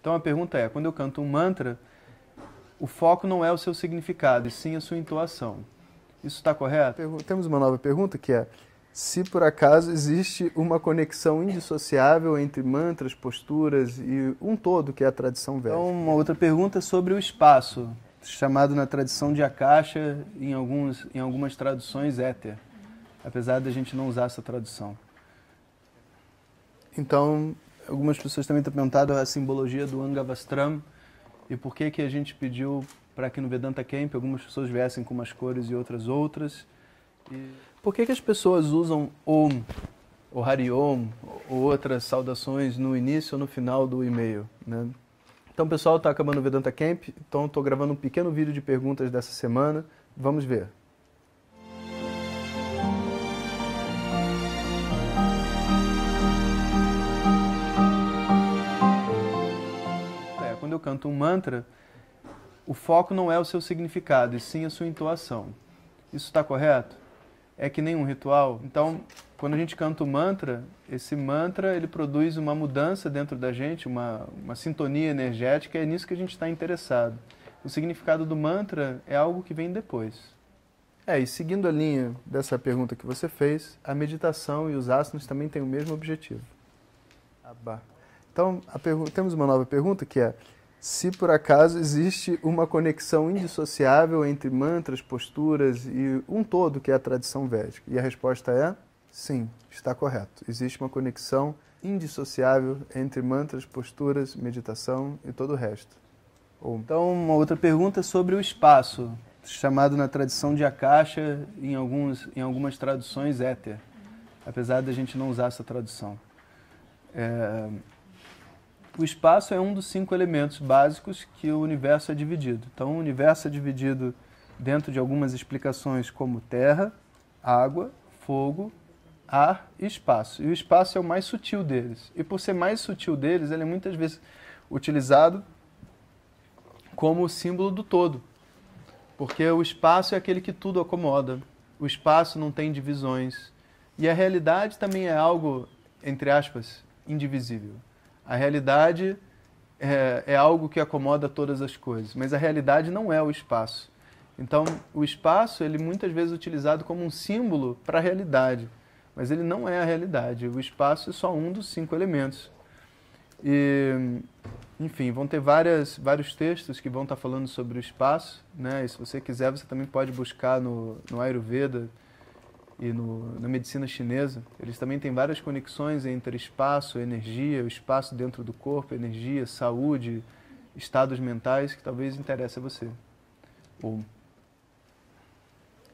Então a pergunta é: quando eu canto um mantra, o foco não é o seu significado, e sim a sua entoação. Isso está correto? Temos uma nova pergunta que é: se por acaso existe uma conexão indissociável entre mantras, posturas e um todo que é a tradição védica? Então, uma outra pergunta é sobre o espaço, chamado na tradição de Akasha, em, alguns, em algumas traduções, éter, apesar da gente não usar essa tradução. Então, algumas pessoas também têm perguntado a simbologia do Angavastram e por que que a gente pediu para que no Vedanta Camp algumas pessoas viessem com umas cores e outras outras. E por que que as pessoas usam Om, ou Hari Om, ou outras saudações no início ou no final do e-mail, né? Então, pessoal, está acabando o Vedanta Camp, então estou gravando um pequeno vídeo de perguntas dessa semana. Vamos ver. eu canto um mantra, o foco não é o seu significado, e sim a sua intuação. Isso está correto? É que nenhum ritual. Então, quando a gente canta um mantra, esse mantra ele produz uma mudança dentro da gente, uma, uma sintonia energética, e é nisso que a gente está interessado. O significado do mantra é algo que vem depois. É, e seguindo a linha dessa pergunta que você fez, a meditação e os asanas também têm o mesmo objetivo. Então, temos uma nova pergunta que é: se por acaso existe uma conexão indissociável entre mantras, posturas e um todo que é a tradição védica. E a resposta é sim, está correto. Existe uma conexão indissociável entre mantras, posturas, meditação e todo o resto. Então, uma outra pergunta é sobre o espaço, chamado na tradição de Akasha, em, alguns, em algumas traduções, éter, apesar da gente não usar essa tradução. É, o espaço é um dos cinco elementos básicos que o universo é dividido. Então, o universo é dividido dentro de algumas explicações como terra, água, fogo, ar e espaço. E o espaço é o mais sutil deles. E por ser mais sutil deles, ele é muitas vezes utilizado como o símbolo do todo. Porque o espaço é aquele que tudo acomoda. O espaço não tem divisões. E a realidade também é algo, entre aspas, indivisível. A realidade é, é algo que acomoda todas as coisas, mas a realidade não é o espaço. Então, o espaço ele muitas vezes é utilizado como um símbolo para a realidade, mas ele não é a realidade. O espaço é só um dos cinco elementos. E, enfim, vão ter várias, vários textos que vão estar falando sobre o espaço, né? E se você quiser, você também pode buscar no, no Ayurveda, e no, na medicina chinesa, eles também têm várias conexões entre espaço, energia, o espaço dentro do corpo, energia, saúde, estados mentais que talvez interesse a você. Ou...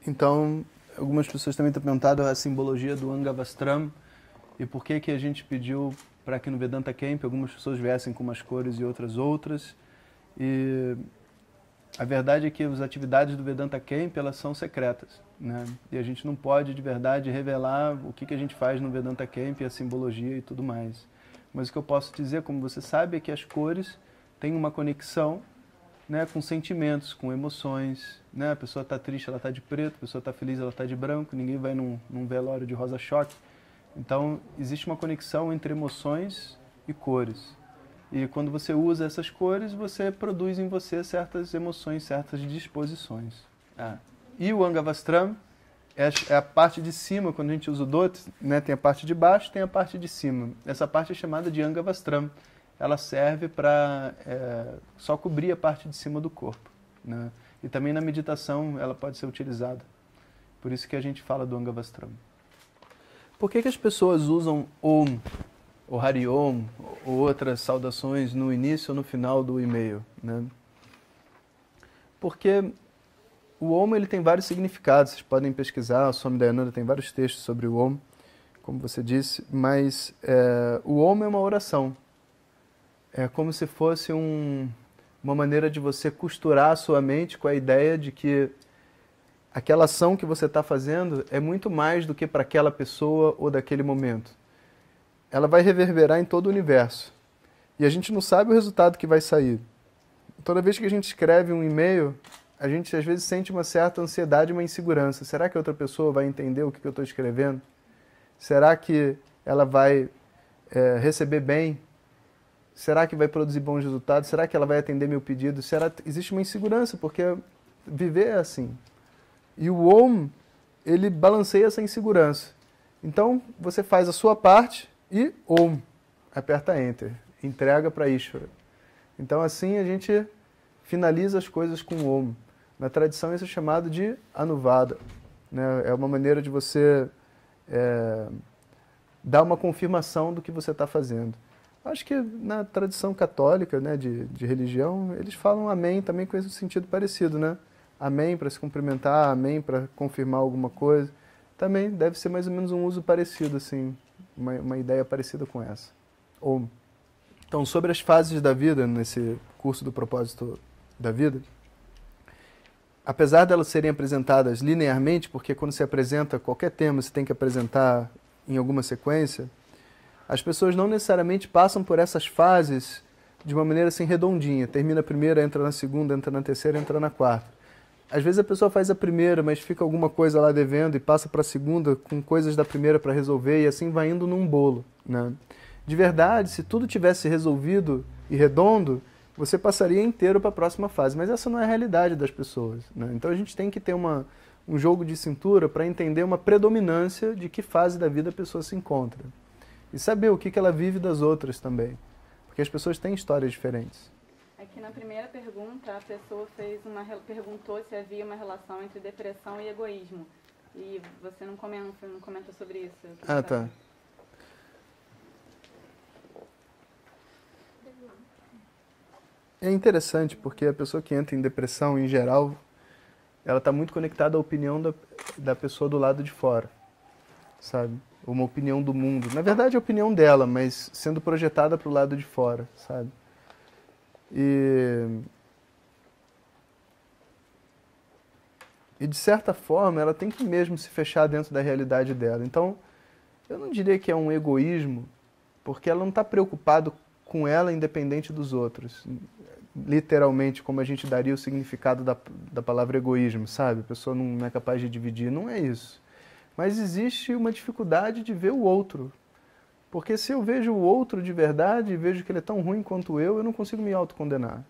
Então, algumas pessoas também têm perguntado a simbologia do Angavastram e por que que a gente pediu para que no Vedanta Camp algumas pessoas viessem com umas cores e outras outras. E a verdade é que as atividades do Vedanta Camp elas são secretas, né? E a gente não pode de verdade revelar o que, que a gente faz no Vedanta Camp, a simbologia e tudo mais. Mas o que eu posso dizer, como você sabe, é que as cores têm uma conexão, né, com sentimentos, com emoções, né? A pessoa está triste, ela está de preto, a pessoa está feliz, ela está de branco. Ninguém vai num, num velório de rosa choque. Então existe uma conexão entre emoções e cores. E quando você usa essas cores, você produz em você certas emoções, certas disposições. É. E o Angavastram é, é a parte de cima, quando a gente usa o Dot, né, tem a parte de baixo, tem a parte de cima. Essa parte é chamada de Angavastram. Ela serve para é, só cobrir a parte de cima do corpo. Né? E também na meditação ela pode ser utilizada. Por isso que a gente fala do Angavastram. Por que, que as pessoas usam Om o Hariom ou outras saudações no início ou no final do e-mail, né? Porque o Om ele tem vários significados, vocês podem pesquisar, o Swami Dayananda tem vários textos sobre o Om, como você disse, mas é, o Om é uma oração. É como se fosse um, uma maneira de você costurar a sua mente com a ideia de que aquela ação que você está fazendo é muito mais do que para aquela pessoa ou daquele momento ela vai reverberar em todo o universo. E a gente não sabe o resultado que vai sair. Toda vez que a gente escreve um e-mail, a gente às vezes sente uma certa ansiedade, uma insegurança. Será que outra pessoa vai entender o que eu estou escrevendo? Será que ela vai é, receber bem? Será que vai produzir bons resultados? Será que ela vai atender meu pedido? Será existe uma insegurança porque viver é assim. E o Om ele balanceia essa insegurança. Então você faz a sua parte e om aperta enter, entrega para Ishvara. Então assim a gente finaliza as coisas com om. Na tradição isso é chamado de anuvada, né? É uma maneira de você é, dar uma confirmação do que você está fazendo. Acho que na tradição católica, né, de, de religião, eles falam amém também com esse sentido parecido, né? Amém para se cumprimentar, amém para confirmar alguma coisa. Também deve ser mais ou menos um uso parecido, assim uma, uma ideia parecida com essa. Ou, então, sobre as fases da vida, nesse curso do propósito da vida, apesar delas serem apresentadas linearmente, porque quando se apresenta qualquer tema, se tem que apresentar em alguma sequência, as pessoas não necessariamente passam por essas fases de uma maneira assim redondinha. Termina a primeira, entra na segunda, entra na terceira, entra na quarta às vezes a pessoa faz a primeira, mas fica alguma coisa lá devendo e passa para a segunda com coisas da primeira para resolver e assim vai indo num bolo, né? De verdade, se tudo tivesse resolvido e redondo, você passaria inteiro para a próxima fase, mas essa não é a realidade das pessoas, né? Então a gente tem que ter uma um jogo de cintura para entender uma predominância de que fase da vida a pessoa se encontra e saber o que que ela vive das outras também, porque as pessoas têm histórias diferentes que na primeira pergunta a pessoa fez uma perguntou se havia uma relação entre depressão e egoísmo. E você não comenta, não comenta sobre isso. Ah, tá. É interessante porque a pessoa que entra em depressão, em geral, ela está muito conectada à opinião da, da pessoa do lado de fora, sabe? Uma opinião do mundo. Na verdade, é a opinião dela, mas sendo projetada para o lado de fora, sabe? E, e de certa forma, ela tem que mesmo se fechar dentro da realidade dela. Então, eu não diria que é um egoísmo, porque ela não está preocupada com ela independente dos outros. Literalmente, como a gente daria o significado da, da palavra egoísmo, sabe? A pessoa não é capaz de dividir. Não é isso. Mas existe uma dificuldade de ver o outro porque se eu vejo o outro de verdade e vejo que ele é tão ruim quanto eu, eu não consigo me autocondenar.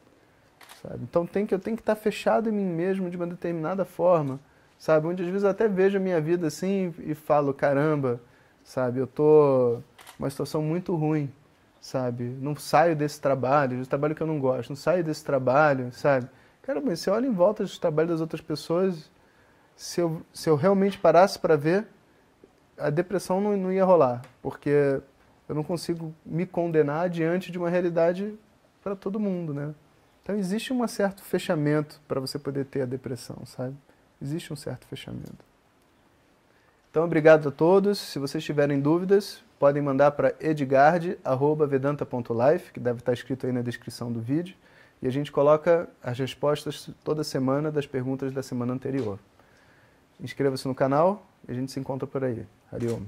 Sabe? Então tem que, eu tenho que estar fechado em mim mesmo de uma determinada forma. Sabe? Onde às vezes eu até vejo a minha vida assim e falo, caramba, sabe, eu tô uma situação muito ruim, sabe? Não saio desse trabalho, trabalho que eu não gosto, não saio desse trabalho, sabe? Cara, mas você olha em volta do trabalho das outras pessoas, se eu, se eu realmente parasse para ver, a depressão não, não ia rolar, porque eu não consigo me condenar diante de uma realidade para todo mundo, né? Então existe um certo fechamento para você poder ter a depressão, sabe? Existe um certo fechamento. Então obrigado a todos. Se vocês tiverem dúvidas, podem mandar para edgard@vedanta.life, que deve estar tá escrito aí na descrição do vídeo, e a gente coloca as respostas toda semana das perguntas da semana anterior. Inscreva-se no canal e a gente se encontra por aí. Hariom.